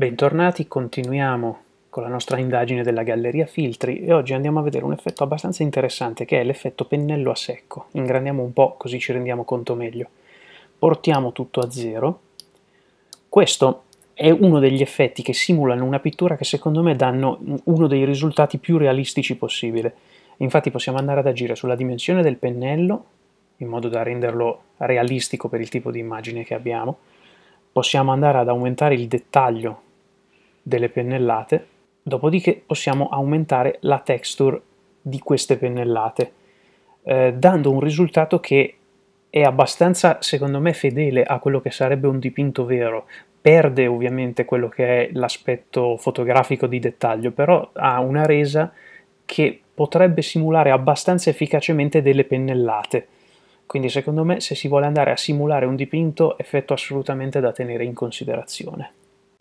Bentornati, continuiamo con la nostra indagine della galleria filtri e oggi andiamo a vedere un effetto abbastanza interessante che è l'effetto pennello a secco. Ingrandiamo un po' così ci rendiamo conto meglio. Portiamo tutto a zero. Questo è uno degli effetti che simulano una pittura che secondo me danno uno dei risultati più realistici possibile. Infatti possiamo andare ad agire sulla dimensione del pennello in modo da renderlo realistico per il tipo di immagine che abbiamo. Possiamo andare ad aumentare il dettaglio delle pennellate, dopodiché possiamo aumentare la texture di queste pennellate, eh, dando un risultato che è abbastanza, secondo me, fedele a quello che sarebbe un dipinto vero. Perde ovviamente quello che è l'aspetto fotografico di dettaglio, però ha una resa che potrebbe simulare abbastanza efficacemente delle pennellate. Quindi secondo me se si vuole andare a simulare un dipinto, effetto assolutamente da tenere in considerazione.